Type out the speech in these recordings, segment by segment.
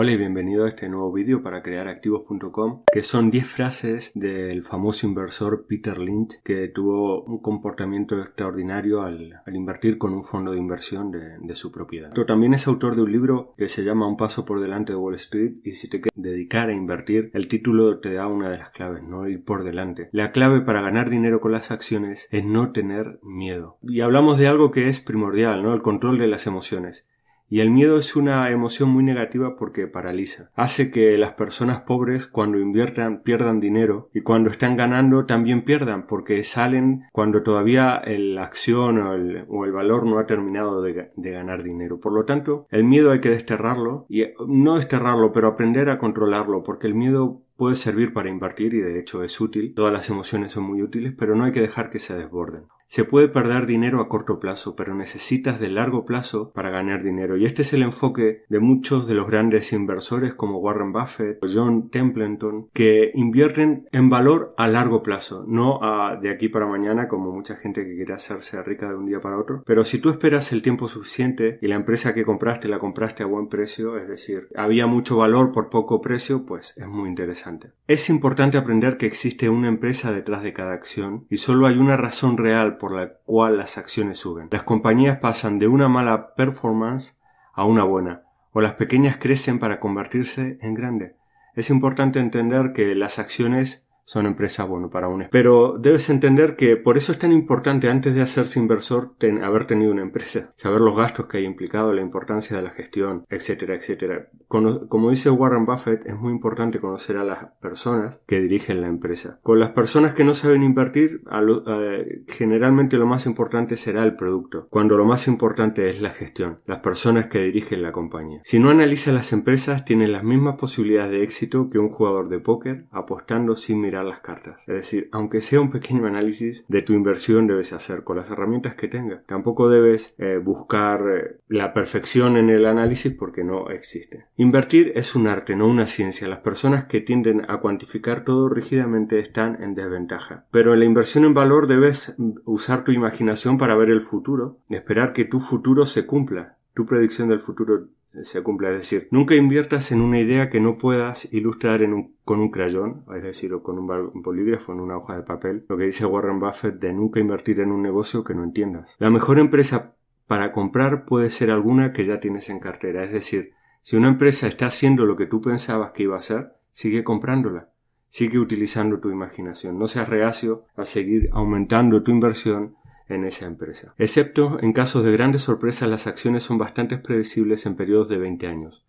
Hola y bienvenido a este nuevo vídeo para CrearActivos.com, que son 10 frases del famoso inversor Peter Lynch que tuvo un comportamiento extraordinario al, invertir con un fondo de inversión de, su propiedad. Pero también es autor de un libro que se llama Un paso por delante de Wall Street y si te quieres dedicar a invertir el título te da una de las claves, no ir por delante. La clave para ganar dinero con las acciones es no tener miedo. Y hablamos de algo que es primordial, ¿no? El control de las emociones. Y el miedo es una emoción muy negativa porque paraliza. Hace que las personas pobres cuando inviertan pierdan dinero y cuando están ganando también pierdan porque salen cuando todavía la acción o el, valor no ha terminado de, ganar dinero. Por lo tanto, el miedo hay que desterrarlo y eh, no desterrarlo pero aprender a controlarlo porque el miedo puede servir para invertir y de hecho es útil. Todas las emociones son muy útiles pero no hay que dejar que se desborden. Se puede perder dinero a corto plazo, pero necesitas de largo plazo para ganar dinero. Y este es el enfoque de muchos de los grandes inversores como Warren Buffett o John Templeton, que invierten en valor a largo plazo, no a de aquí para mañana como mucha gente que quiere hacerse rica de un día para otro. Pero si tú esperas el tiempo suficiente y la empresa que compraste la compraste a buen precio, es decir, había mucho valor por poco precio, pues es muy interesante. Es importante aprender que existe una empresa detrás de cada acción y solo hay una razón real por la cual las acciones suben. Las compañías pasan de una mala performance a una buena, o las pequeñas crecen para convertirse en grandes. Es importante entender que las acciones son empresas, bueno, para un... Pero debes entender que por eso es tan importante antes de hacerse inversor ten, haber tenido una empresa, saber los gastos que hay implicado, la importancia de la gestión, etcétera, etcétera. como dice Warren Buffett, es muy importante conocer a las personas que dirigen la empresa. Con las personas que no saben invertir, eh, generalmente lo más importante será el producto, cuando lo más importante es la gestión, las personas que dirigen la compañía. Si no analiza las empresas, tienes las mismas posibilidades de éxito que un jugador de póker apostando sin mirar las cartas. Es decir, aunque sea un pequeño análisis de tu inversión debes hacer con las herramientas que tengas. Tampoco debes eh, buscar eh, la perfección en el análisis porque no existe. Invertir es un arte, no una ciencia. Las personas que tienden a cuantificar todo rígidamente están en desventaja. Pero en la inversión en valor debes mm, usar tu imaginación para ver el futuro, y esperar que tu futuro se cumpla tu predicción del futuro se cumple, Es decir, nunca inviertas en una idea que no puedas ilustrar con un crayón, es decir, con un bolígrafo, en una hoja de papel. Lo que dice Warren Buffett de nunca invertir en un negocio que no entiendas. La mejor empresa para comprar puede ser alguna que ya tienes en cartera. Es decir, si una empresa está haciendo lo que tú pensabas que iba a hacer, sigue comprándola. Sigue utilizando tu imaginación. No seas reacio a seguir aumentando tu inversión en esa empresa. Excepto en casos de grandes sorpresas, las acciones son bastante predecibles en periodos de 20 años.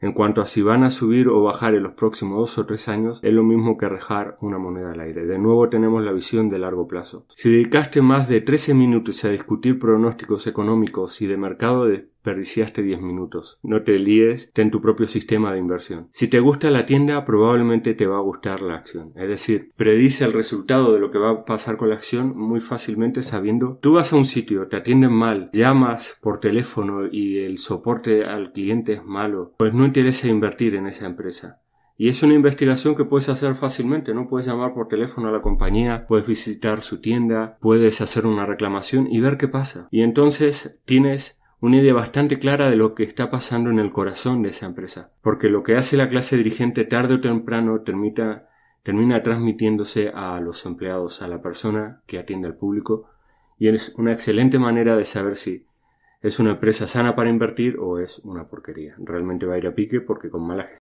En cuanto a si van a subir o bajar en los próximos dos o tres años, es lo mismo que rejar una moneda al aire. De nuevo tenemos la visión de largo plazo. Si dedicaste más de 13 minutos a discutir pronósticos económicos y de mercado de Perdiciaste 10 minutos. No te líes, ten tu propio sistema de inversión. Si te gusta la tienda, probablemente te va a gustar la acción. Es decir, predice el resultado de lo que va a pasar con la acción muy fácilmente sabiendo tú vas a un sitio, te atienden mal, llamas por teléfono y el soporte al cliente es malo, pues no interesa invertir en esa empresa. Y es una investigación que puedes hacer fácilmente, ¿no? Puedes llamar por teléfono a la compañía, puedes visitar su tienda, puedes hacer una reclamación y ver qué pasa. Y entonces tienes una idea bastante clara de lo que está pasando en el corazón de esa empresa, porque lo que hace la clase dirigente tarde o temprano termina, transmitiéndose a los empleados, a la persona que atiende al público, y es una excelente manera de saber si es una empresa sana para invertir o es una porquería. Realmente va a ir a pique porque con mala